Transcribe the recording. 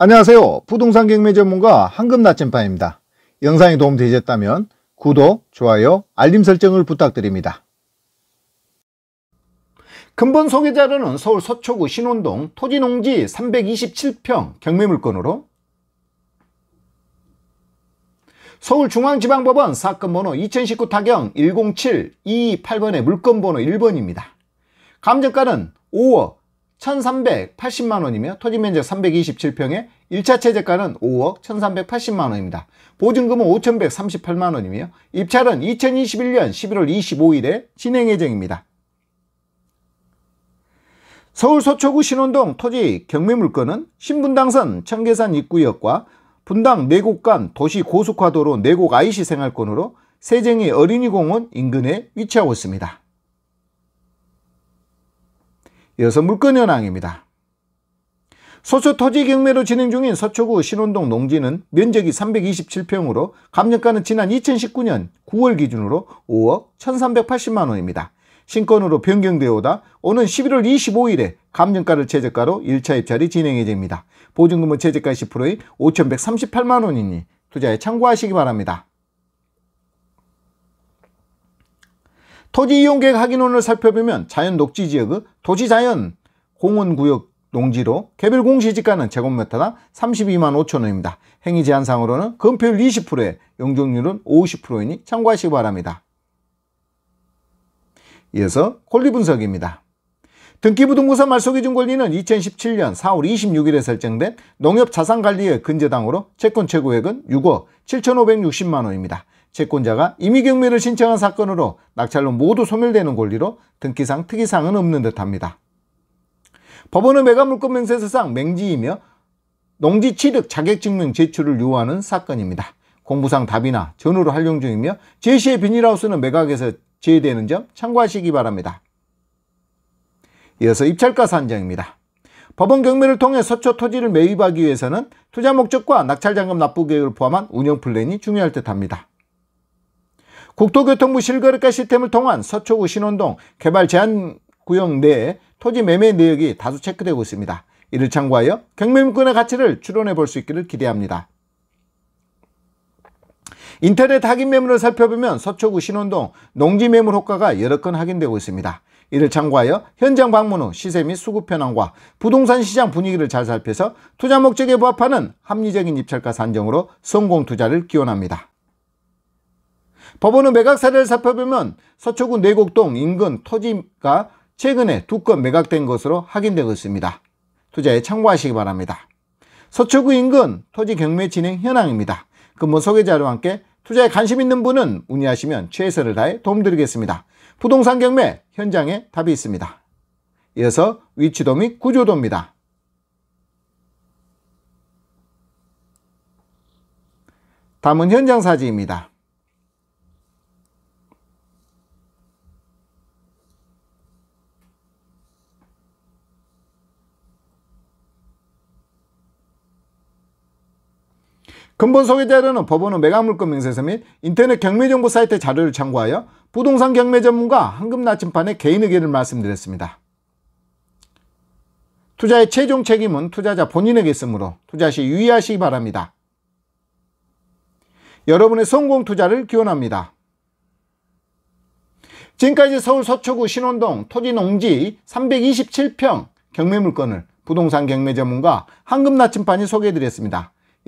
안녕하세요. 부동산 경매 전문가 황금 나침반입니다. 영상이 도움되셨다면 구독, 좋아요, 알림 설정을 부탁드립니다. 근본 소개자료는 서울 서초구 신원동 토지농지 327평 경매 물건으로 서울중앙지방법원 사건번호 2019 타경 107-228번의 물건번호 1번입니다. 감정가는 5억 1,380만원이며 토지면적 327평에 1차 최저가는 5억 1,380만원입니다. 보증금은 5,138만원이며 입찰은 2021년 11월 25일에 진행 예정입니다. 서울 서초구 신원동 토지 경매물건은 신분당선 청계산 입구역과 분당 내곡 간 도시 고속화도로 내곡 IC 생활권으로 세정이 어린이공원 인근에 위치하고 있습니다. 이어서 물건 현황입니다. 소초 토지 경매로 진행 중인 서초구 신원동 농지는 면적이 327평으로 감정가는 지난 2019년 9월 기준으로 5억 1380만원입니다. 신권으로 변경되어 오다 오는 11월 25일에 감정가를 최저가로 1차 입찰이 진행이 됩니다. 보증금은 최저가 10%인 5,138만원이니 투자에 참고하시기 바랍니다. 토지 이용계획 확인원을 살펴보면 자연 녹지 지역의 도시 자연 공원 구역 농지로 개별 공시지가는 제곱미터당 32만 5천원입니다. 행위 제한상으로는 건폐율 20%에 용적률은 50%이니 참고하시기 바랍니다. 이어서 권리 분석입니다. 등기부등본사 말소기준 권리는 2017년 4월 26일에 설정된 농협자산관리의 근저당으로 채권 최고액은 6억 7,560만원입니다. 채권자가 임의경매를 신청한 사건으로 낙찰로 모두 소멸되는 권리로 등기상 특이사항은 없는 듯합니다. 법원은 매각물권 명세서상 맹지이며 농지 취득 자격증명 제출을 요하는 사건입니다. 공부상 답이나 전후로 활용 중이며 제시의 비닐하우스는 매각에서 제외되는 점 참고하시기 바랍니다. 이어서 입찰가 산정입니다. 법원 경매를 통해 서초 토지를 매입하기 위해서는 투자 목적과 낙찰잔금 납부 계획을 포함한 운영 플랜이 중요할 듯합니다. 국토교통부 실거래가 시스템을 통한 서초구 신원동 개발 제한 구역 내에 토지 매매 내역이 다수 체크되고 있습니다. 이를 참고하여 경매물권의 가치를 추론해 볼 수 있기를 기대합니다. 인터넷 확인 매물을 살펴보면 서초구 신원동 농지 매물 효과가 여러 건 확인되고 있습니다. 이를 참고하여 현장 방문 후 시세 및 수급 현황과 부동산 시장 분위기를 잘 살펴서 투자 목적에 부합하는 합리적인 입찰가 산정으로 성공 투자를 기원합니다. 법원은 매각 사례를 살펴보면 서초구 내곡동 인근 토지가 최근에 두 건 매각된 것으로 확인되고 있습니다. 투자에 참고하시기 바랍니다. 서초구 인근 토지 경매 진행 현황입니다. 근본 소개 자료와 함께 투자에 관심 있는 분은 문의하시면 최선을 다해 도움드리겠습니다. 부동산 경매 현장에 답이 있습니다. 이어서 위치도 및 구조도입니다. 다음은 현장 사진입니다. 근본 소개자료는법원의 매각물권 명세서 및 인터넷 경매정보 사이트 자료를 참고하여 부동산 경매 전문가 황금 나침판의 개인 의견을 말씀드렸습니다. 투자의 최종 책임은 투자자 본인에게 있으므로 투자 시 유의하시기 바랍니다. 여러분의 성공 투자를 기원합니다. 지금까지 서울 서초구 신원동 토지 농지 327평 경매 물건을 부동산 경매 전문가 황금 나침판이 소개해드렸습니다.